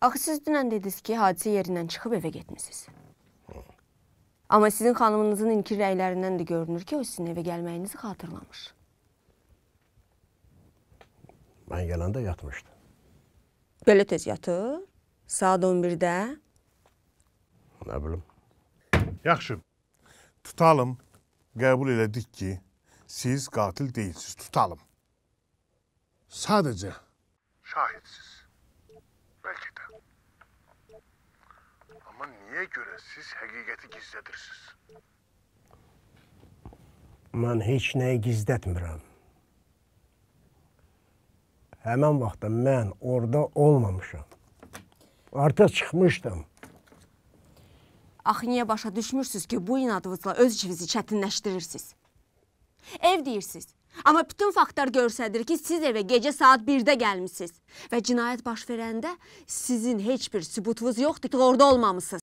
Axı siz dünən dediniz ki, hadisə yerindən çıxıb evə getmisiniz. Amma sizin xanımınızın inkir rəylərindən də görünür ki, o sizin evə gəlməyinizi xatırlamış. Mən gələndə yatmışdı. Belə tez yatır? Saat 11-də? Nə bilim. Yaxşı. Tutalım. Qəbul elədik ki, siz qatil deyilsiniz. Tutalım. Sadəcə şahidsiz belki de. Ama niyə görə siz həqiqəti gizlədirsiniz? Mən heç nəyi gizlətmirəm. Həmən vaxtda mən orada olmamışam. Artıq çıxmışdım. Axı niyə başa düşmürsüz ki, bu inadınızla öz işinizi çətinləşdirirsiniz? Ev deyirsiniz. Amma bütün faktlar göstərir ki, siz evə gecə saat 1-də gəlmisiniz və cinayət baş verəndə sizin heç bir sübutunuz yoxdur ki, orada olmamısınız.